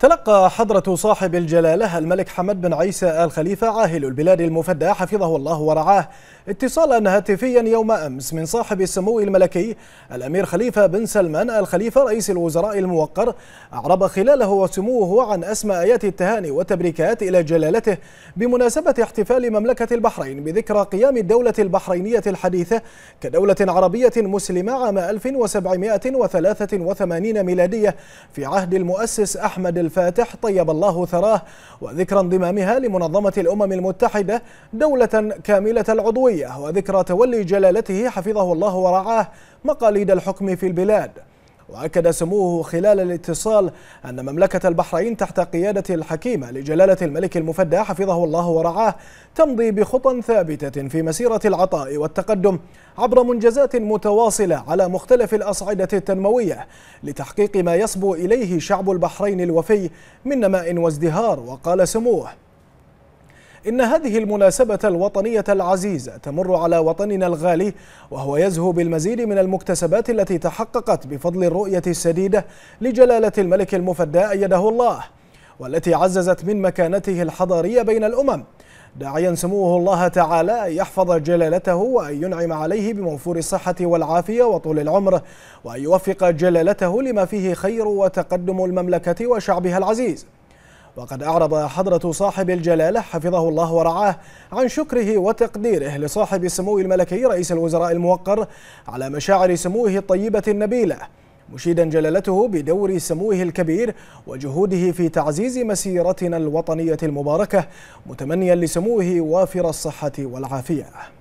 تلقى حضرة صاحب الجلالة الملك حمد بن عيسى آل خليفة عاهل البلاد المفدى حفظه الله ورعاه اتصالا هاتفيا يوم أمس من صاحب السمو الملكي الأمير خليفة بن سلمان آل خليفة رئيس الوزراء الموقر أعرب خلاله وسموه عن أسماء آيات التهاني والتبريكات إلى جلالته بمناسبة احتفال مملكة البحرين بذكرى قيام الدولة البحرينية الحديثة كدولة عربية مسلمة عام 1783 ميلادية في عهد المؤسس أحمد الفاتح طيب الله ثراه وذكرى انضمامها لمنظمة الأمم المتحدة دولة كاملة العضوية وذكرى تولي جلالته حفظه الله ورعاه مقاليد الحكم في البلاد وأكد سموه خلال الاتصال أن مملكة البحرين تحت قيادة الحكيمة لجلالة الملك المفدى حفظه الله ورعاه تمضي بخطى ثابتة في مسيرة العطاء والتقدم عبر منجزات متواصلة على مختلف الأصعدة التنموية لتحقيق ما يصبو إليه شعب البحرين الوفي من نماء وازدهار وقال سموه إن هذه المناسبة الوطنية العزيزة تمر على وطننا الغالي وهو يزهو بالمزيد من المكتسبات التي تحققت بفضل الرؤية السديدة لجلالة الملك المفدى أيده الله والتي عززت من مكانته الحضارية بين الأمم داعيا سموه الله تعالى أن يحفظ جلالته وأن ينعم عليه بموفور الصحة والعافية وطول العمر وأن يوفق جلالته لما فيه خير وتقدم المملكة وشعبها العزيز وقد أعرب حضرة صاحب الجلالة حفظه الله ورعاه عن شكره وتقديره لصاحب السمو الملكي رئيس الوزراء الموقر على مشاعر سموه الطيبة النبيلة مشيدا جلالته بدور سموه الكبير وجهوده في تعزيز مسيرتنا الوطنية المباركة متمنيا لسموه وافر الصحة والعافية